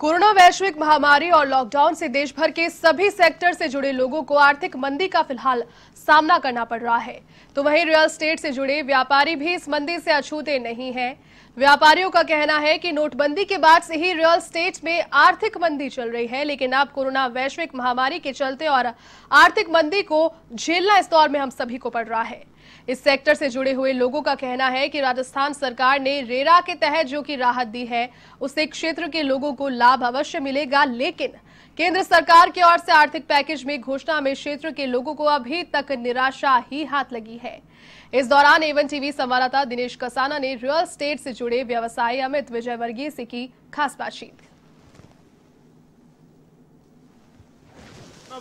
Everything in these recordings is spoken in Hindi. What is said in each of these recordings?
कोरोना वैश्विक महामारी और लॉकडाउन से देश भर के सभी सेक्टर से जुड़े लोगों को आर्थिक मंदी का फिलहाल सामना करना पड़ रहा है तो वहीं रियल स्टेट से जुड़े व्यापारी भी इस मंदी से अछूते नहीं हैं व्यापारियों का कहना है कि नोटबंदी के बाद से ही रियल स्टेट में आर्थिक मंदी चल रही है लेकिन अब कोरोना वैश्विक महामारी के चलते और आर्थिक मंदी को झेलना इस दौर में हम सभी को पड़ रहा है इस सेक्टर से जुड़े हुए लोगों का कहना है कि राजस्थान सरकार ने रेरा के तहत जो कि राहत दी है उससे क्षेत्र के लोगों को लाभ लाभ अवश्य मिलेगा लेकिन केंद्र सरकार की ओर से आर्थिक पैकेज में घोषणा में क्षेत्र के लोगों को अभी तक निराशा ही हाथ लगी है इस दौरान एवन टीवी संवाददाता दिनेश कसाना ने रियल स्टेट से जुड़े व्यवसायी अमित विजयवर्गीय से की खास बातचीत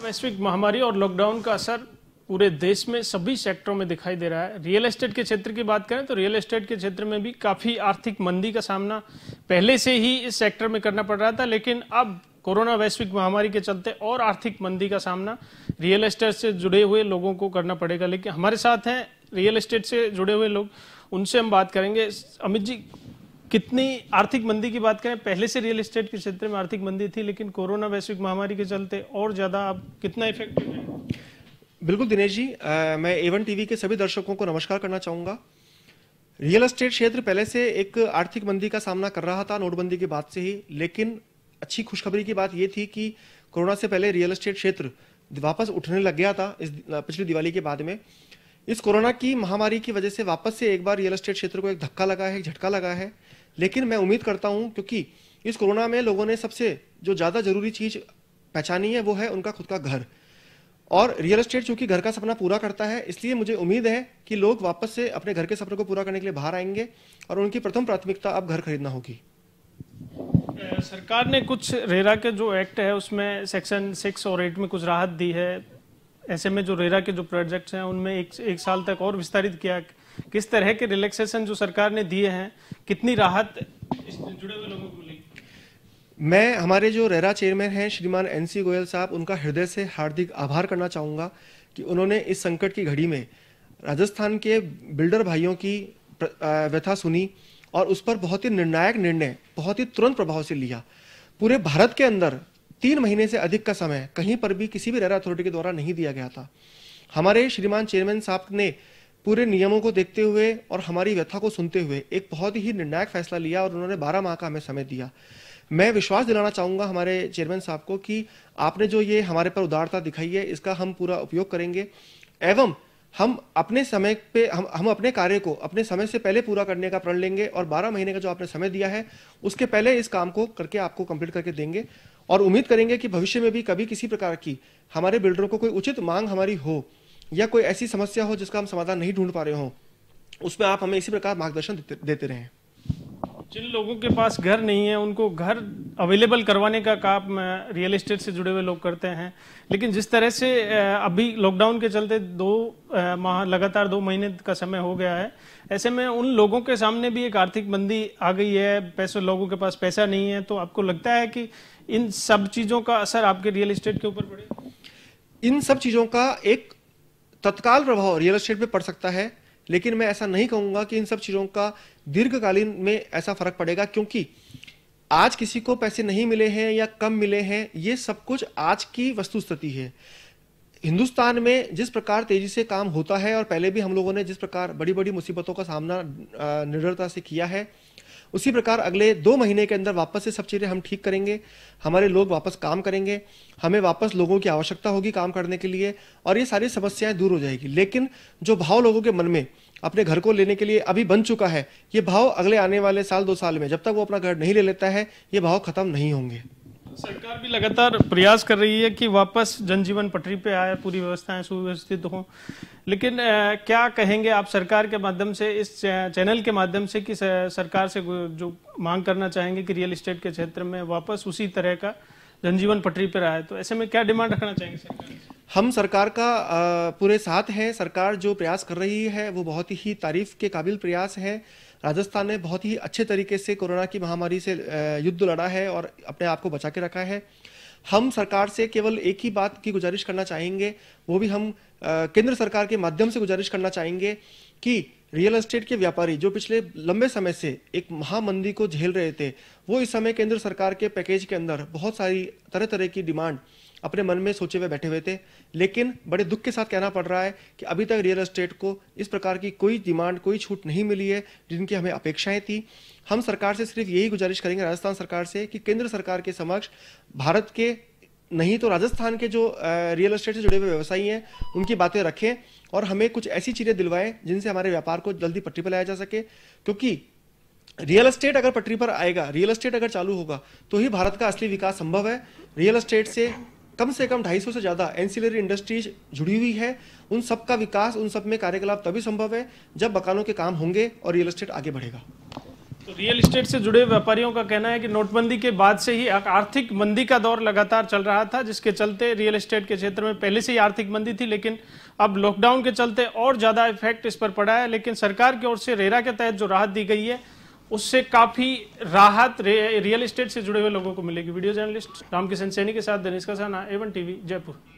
वैश्विक महामारी और लॉकडाउन का असर पूरे देश में सभी सेक्टरों में दिखाई दे रहा है रियल एस्टेट के क्षेत्र की बात करें तो रियल एस्टेट के क्षेत्र में भी काफ़ी आर्थिक मंदी का सामना पहले से ही इस सेक्टर में करना पड़ रहा था लेकिन अब कोरोना वैश्विक महामारी के चलते और आर्थिक मंदी का सामना रियल एस्टेट से जुड़े हुए लोगों को करना पड़ेगा लेकिन हमारे साथ हैं रियल एस्टेट से जुड़े हुए लोग उनसे हम बात करेंगे अमित जी कितनी आर्थिक मंदी की बात करें पहले से रियल एस्टेट के क्षेत्र में आर्थिक मंदी थी लेकिन कोरोना वैश्विक महामारी के चलते और ज्यादा अब कितना इफेक्ट बिल्कुल दिनेश जी आ, मैं एवन टीवी के सभी दर्शकों को नमस्कार करना चाहूंगा रियल एस्टेट क्षेत्र पहले से एक आर्थिक मंदी का सामना कर रहा था नोटबंदी के बाद से ही लेकिन अच्छी खुशखबरी की बात यह थी कि कोरोना से पहले रियल एस्टेट क्षेत्र वापस उठने लग गया था इस पिछली दिवाली के बाद में इस कोरोना की महामारी की वजह से वापस से एक बार रियल एस्टेट क्षेत्र को एक धक्का लगा है एक झटका लगा है लेकिन मैं उम्मीद करता हूँ क्योंकि इस कोरोना में लोगों ने सबसे जो ज़्यादा जरूरी चीज़ पहचानी है वो है उनका खुद का घर और रियल एस्टेट चूंकि घर का सपना पूरा करता है इसलिए मुझे उम्मीद है कि लोग वापस से अपने घर के सपने को पूरा करने के लिए बाहर आएंगे और उनकी प्रथम प्राथमिकता अब घर खरीदना होगी सरकार ने कुछ रेरा के जो एक्ट है उसमें सेक्शन सिक्स और एट में कुछ राहत दी है ऐसे में जो रेरा के जो प्रोजेक्ट्स हैं उनमें एक एक साल तक और विस्तारित किया किस तरह के रिलैक्सेशन जो सरकार ने दिए हैं कितनी राहत जुड़े हुए लोगों को मिलेगी मैं हमारे जो रेरा चेयरमैन हैं श्रीमान एन सी गोयल साहब उनका हृदय से हार्दिक आभार करना चाहूँगा कि उन्होंने इस संकट की घड़ी में राजस्थान के बिल्डर भाइयों की व्यथा सुनी और उस पर बहुत ही निर्णायक निर्णय बहुत ही तुरंत प्रभाव से लिया पूरे भारत के अंदर तीन महीने से अधिक का समय कहीं पर भी किसी भी रेरा अथॉरिटी के द्वारा नहीं दिया गया था हमारे श्रीमान चेयरमैन साहब ने पूरे नियमों को देखते हुए और हमारी व्यथा को सुनते हुए एक बहुत ही निर्णायक फैसला लिया और उन्होंने बारह माह का हमें समय दिया मैं विश्वास दिलाना चाहूंगा हमारे चेयरमैन साहब को कि आपने जो ये हमारे पर उदारता दिखाई है इसका हम पूरा उपयोग करेंगे एवं हम अपने समय पे हम हम अपने कार्य को अपने समय से पहले पूरा करने का प्रण लेंगे और 12 महीने का जो आपने समय दिया है उसके पहले इस काम को करके आपको कंप्लीट करके देंगे और उम्मीद करेंगे कि भविष्य में भी कभी किसी प्रकार की हमारे बिल्डरों को कोई उचित मांग हमारी हो या कोई ऐसी समस्या हो जिसका हम समाधान नहीं ढूंढ पा रहे हो उसमें आप हमें इसी प्रकार मार्गदर्शन देते रहें जिन लोगों के पास घर नहीं है उनको घर अवेलेबल करवाने का काम रियल एस्टेट से जुड़े हुए लोग करते हैं लेकिन जिस तरह से अभी लॉकडाउन के चलते दो माह लगातार दो महीने का समय हो गया है ऐसे में उन लोगों के सामने भी एक आर्थिक मंदी आ गई है पैसे लोगों के पास पैसा नहीं है तो आपको लगता है कि इन सब चीज़ों का असर आपके रियल इस्टेट के ऊपर पड़ेगा इन सब चीज़ों का एक तत्काल प्रभाव रियल इस्टेट पर पड़ सकता है लेकिन मैं ऐसा नहीं कहूंगा कि इन सब चीज़ों का दीर्घकालीन में ऐसा फर्क पड़ेगा क्योंकि आज किसी को पैसे नहीं मिले हैं या कम मिले हैं ये सब कुछ आज की वस्तुस्थिति है हिंदुस्तान में जिस प्रकार तेजी से काम होता है और पहले भी हम लोगों ने जिस प्रकार बड़ी बड़ी मुसीबतों का सामना निडरता से किया है उसी प्रकार अगले दो महीने के अंदर वापस से सब चीज़ें हम ठीक करेंगे हमारे लोग वापस काम करेंगे हमें वापस लोगों की आवश्यकता होगी काम करने के लिए और ये सारी समस्याएं दूर हो जाएगी लेकिन जो भाव लोगों के मन में अपने घर को लेने के लिए अभी बन चुका है ये भाव अगले आने वाले साल दो साल में जब तक वो अपना घर नहीं ले लेता है ये भाव खत्म नहीं होंगे सरकार भी लगातार प्रयास कर रही है कि वापस जनजीवन पटरी पे आए पूरी व्यवस्थाएं सुव्यवस्थित हों लेकिन क्या कहेंगे आप सरकार के माध्यम से इस चैनल के माध्यम से कि सरकार से जो मांग करना चाहेंगे कि रियल इस्टेट के क्षेत्र में वापस उसी तरह का जनजीवन पटरी पर आए तो ऐसे में क्या डिमांड रखना चाहेंगे सरकार हम सरकार का पूरे साथ हैं सरकार जो प्रयास कर रही है वो बहुत ही तारीफ के काबिल प्रयास है राजस्थान ने बहुत ही अच्छे तरीके से कोरोना की महामारी से युद्ध लड़ा है और अपने आप को बचा के रखा है हम सरकार से केवल एक ही बात की गुजारिश करना चाहेंगे वो भी हम केंद्र सरकार के माध्यम से गुजारिश करना चाहेंगे कि रियल एस्टेट के व्यापारी जो पिछले लंबे समय से एक महामंदी को झेल रहे थे वो इस समय केंद्र सरकार के पैकेज के अंदर बहुत सारी तरह तरह की डिमांड अपने मन में सोचे हुए बैठे हुए थे लेकिन बड़े दुख के साथ कहना पड़ रहा है कि अभी तक रियल एस्टेट को इस प्रकार की कोई डिमांड कोई छूट नहीं मिली है जिनकी हमें अपेक्षाएं थी हम सरकार से सिर्फ यही गुजारिश करेंगे राजस्थान सरकार से कि केंद्र सरकार के समक्ष भारत के नहीं तो राजस्थान के जो रियल एस्टेट से जुड़े हुए व्यवसायी हैं उनकी बातें रखें और हमें कुछ ऐसी चीज़ें दिलवाएं जिनसे हमारे व्यापार को जल्दी पटरी पर लाया जा सके क्योंकि रियल एस्टेट अगर पटरी पर आएगा रियल एस्टेट अगर चालू होगा तो ही भारत का असली विकास संभव है रियल एस्टेट से कम से कम ढाई से ज़्यादा एनसिलरी इंडस्ट्रीज जुड़ी हुई है उन सब का विकास उन सब में कार्यकलाप तभी संभव है जब मकानों के काम होंगे और रियल एस्टेट आगे बढ़ेगा तो रियल स्टेट से जुड़े व्यापारियों का कहना है कि नोटबंदी के बाद से ही आर्थिक मंदी का दौर लगातार चल रहा था जिसके चलते रियल इस्टेट के क्षेत्र में पहले से ही आर्थिक मंदी थी लेकिन अब लॉकडाउन के चलते और ज़्यादा इफेक्ट इस पर पड़ा है लेकिन सरकार की ओर से रेरा के तहत जो राहत दी गई है उससे काफ़ी राहत रियल इस्टेट से जुड़े हुए लोगों को मिलेगी वीडियो जर्नलिस्ट रामकिशन सैनी के साथ दिनेश साना एवन टीवी जयपुर